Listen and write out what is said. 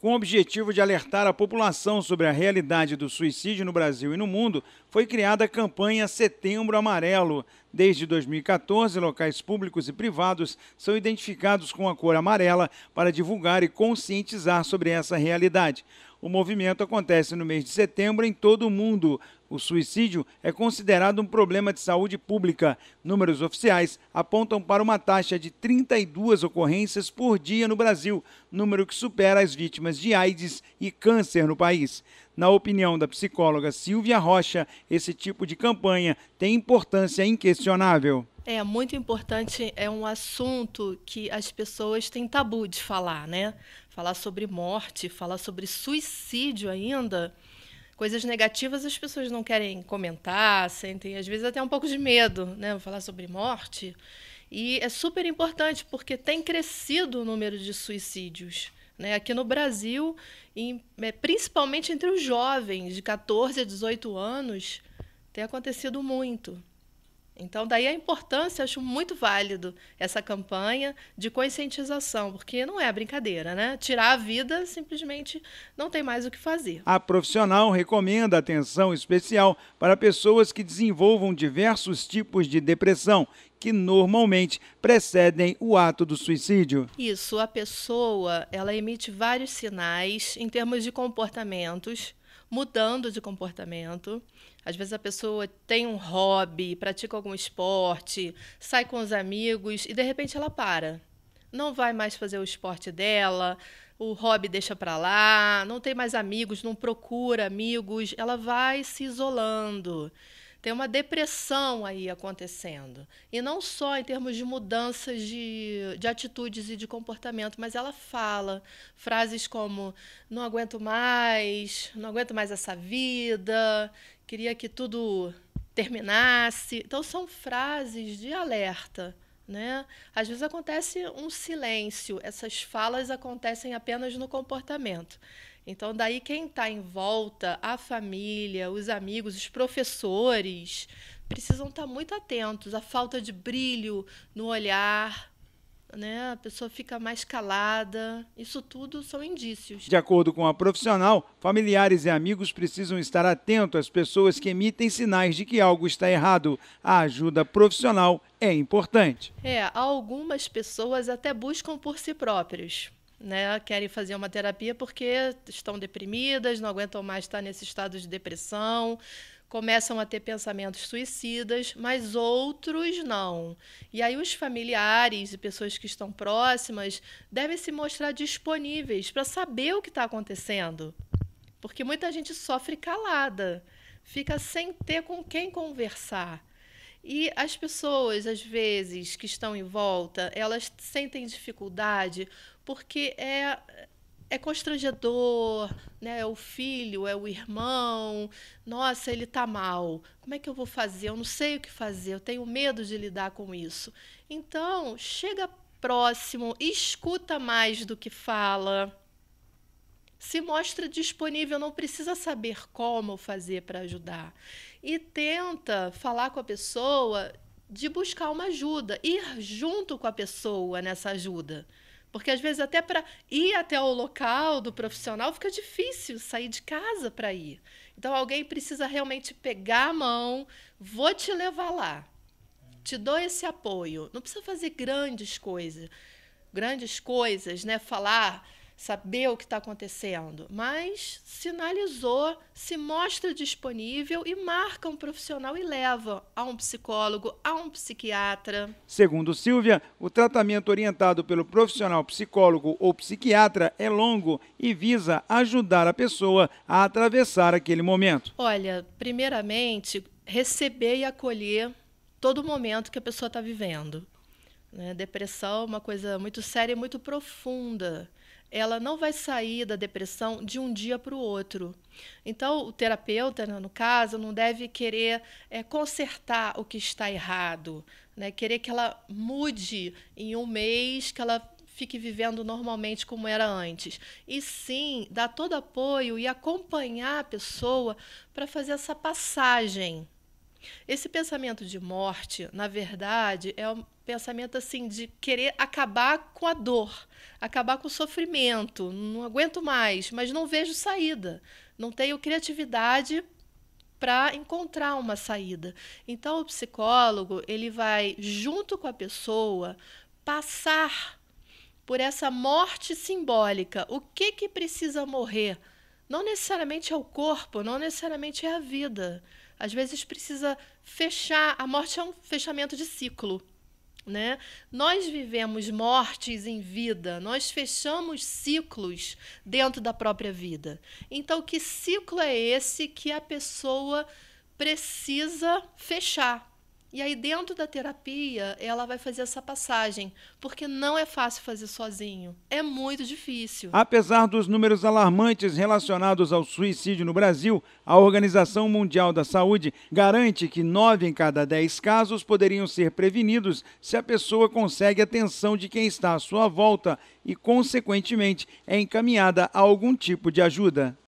com o objetivo de alertar a população sobre a realidade do suicídio no Brasil e no mundo, foi criada a campanha Setembro Amarelo. Desde 2014, locais públicos e privados são identificados com a cor amarela para divulgar e conscientizar sobre essa realidade. O movimento acontece no mês de setembro em todo o mundo. O suicídio é considerado um problema de saúde pública. Números oficiais apontam para uma taxa de 32 ocorrências por dia no Brasil, número que supera as vítimas de AIDS e câncer no país. Na opinião da psicóloga Silvia Rocha, esse tipo de campanha tem importância inquestionável. É muito importante, é um assunto que as pessoas têm tabu de falar, né? Falar sobre morte, falar sobre suicídio ainda. Coisas negativas as pessoas não querem comentar, sentem às vezes até um pouco de medo, né? Falar sobre morte. E é super importante porque tem crescido o número de suicídios. Né? Aqui no Brasil, em, é, principalmente entre os jovens de 14 a 18 anos, tem acontecido muito. Então, daí a importância, acho muito válido essa campanha de conscientização, porque não é brincadeira, né? Tirar a vida simplesmente não tem mais o que fazer. A profissional recomenda atenção especial para pessoas que desenvolvam diversos tipos de depressão, que normalmente precedem o ato do suicídio. Isso, a pessoa, ela emite vários sinais em termos de comportamentos mudando de comportamento. Às vezes a pessoa tem um hobby, pratica algum esporte, sai com os amigos e de repente ela para. Não vai mais fazer o esporte dela, o hobby deixa para lá, não tem mais amigos, não procura amigos, ela vai se isolando. Tem uma depressão aí acontecendo. E não só em termos de mudanças de, de atitudes e de comportamento, mas ela fala frases como: não aguento mais, não aguento mais essa vida, queria que tudo terminasse. Então, são frases de alerta. Né? Às vezes acontece um silêncio, essas falas acontecem apenas no comportamento. Então, daí quem está em volta, a família, os amigos, os professores, precisam estar tá muito atentos à falta de brilho no olhar, né? A pessoa fica mais calada. Isso tudo são indícios. De acordo com a profissional, familiares e amigos precisam estar atentos às pessoas que emitem sinais de que algo está errado. A ajuda profissional é importante. É, algumas pessoas até buscam por si próprias né, querem fazer uma terapia porque estão deprimidas, não aguentam mais estar nesse estado de depressão, começam a ter pensamentos suicidas, mas outros não. E aí os familiares e pessoas que estão próximas devem se mostrar disponíveis para saber o que está acontecendo, porque muita gente sofre calada, fica sem ter com quem conversar. E as pessoas, às vezes, que estão em volta, elas sentem dificuldade porque é, é constrangedor, né? É o filho, é o irmão. Nossa, ele tá mal. Como é que eu vou fazer? Eu não sei o que fazer. Eu tenho medo de lidar com isso. Então, chega próximo, escuta mais do que fala se mostra disponível, não precisa saber como fazer para ajudar. E tenta falar com a pessoa de buscar uma ajuda, ir junto com a pessoa nessa ajuda. Porque às vezes até para ir até o local do profissional fica difícil sair de casa para ir. Então alguém precisa realmente pegar a mão, vou te levar lá. Te dou esse apoio. Não precisa fazer grandes coisas. Grandes coisas, né? Falar saber o que está acontecendo, mas sinalizou, se mostra disponível e marca um profissional e leva a um psicólogo, a um psiquiatra. Segundo Silvia, o tratamento orientado pelo profissional psicólogo ou psiquiatra é longo e visa ajudar a pessoa a atravessar aquele momento. Olha, primeiramente, receber e acolher todo momento que a pessoa está vivendo. Né? Depressão é uma coisa muito séria e muito profunda ela não vai sair da depressão de um dia para o outro. Então, o terapeuta, né, no caso, não deve querer é, consertar o que está errado, né? querer que ela mude em um mês, que ela fique vivendo normalmente como era antes. E sim, dar todo apoio e acompanhar a pessoa para fazer essa passagem esse pensamento de morte, na verdade, é um pensamento assim de querer acabar com a dor, acabar com o sofrimento, não aguento mais, mas não vejo saída, não tenho criatividade para encontrar uma saída. Então o psicólogo, ele vai junto com a pessoa passar por essa morte simbólica. O que que precisa morrer? Não necessariamente é o corpo, não necessariamente é a vida às vezes precisa fechar. A morte é um fechamento de ciclo. Né? Nós vivemos mortes em vida, nós fechamos ciclos dentro da própria vida. Então, que ciclo é esse que a pessoa precisa fechar? E aí, dentro da terapia, ela vai fazer essa passagem, porque não é fácil fazer sozinho. É muito difícil. Apesar dos números alarmantes relacionados ao suicídio no Brasil, a Organização Mundial da Saúde garante que nove em cada dez casos poderiam ser prevenidos se a pessoa consegue a atenção de quem está à sua volta e, consequentemente, é encaminhada a algum tipo de ajuda.